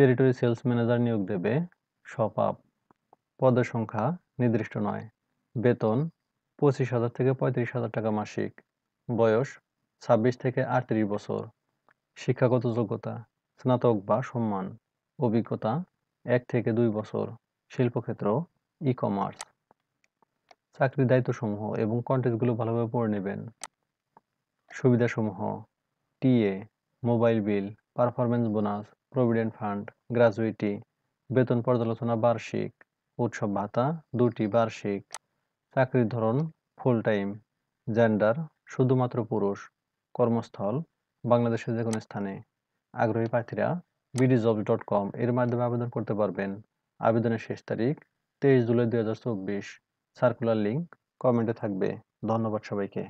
territory sales manager নিয়োগ দেবে সপাপ পদের সংখ্যা নির্দিষ্ট নয় বেতন পঁচিশ হাজার থেকে পঁয়ত্রিশ হাজার টাকা মাসিক বয়স ছাব্বিশ থেকে আটত্রিশ বছর শিক্ষাগত যোগ্যতা স্নাতক বা সম্মান অভিজ্ঞতা এক থেকে দুই বছর শিল্পক্ষেত্র ই কমার্স চাকরির দায়িত্বসমূহ এবং কন্টেন্টগুলো ভালোভাবে পড়ে নেবেন সুবিধাসমূহ TA mobile bill performance bonus provident fund gratuity বেতন পর্যালোচনা বার্ষিক উৎসব ভাতা দুটি বার্ষিক চাকরির ধরন ফুল টাইম জেন্ডার শুধুমাত্র পুরুষ কর্মস্থল বাংলাদেশের যে কোনো স্থানে আগ্রহী প্রার্থীরা জব ডট কম এর মাধ্যমে আবেদন করতে পারবেন আবেদনের শেষ তারিখ তেইশ জুলাই দুই সার্কুলার লিঙ্ক কমেন্টে থাকবে ধন্যবাদ সবাইকে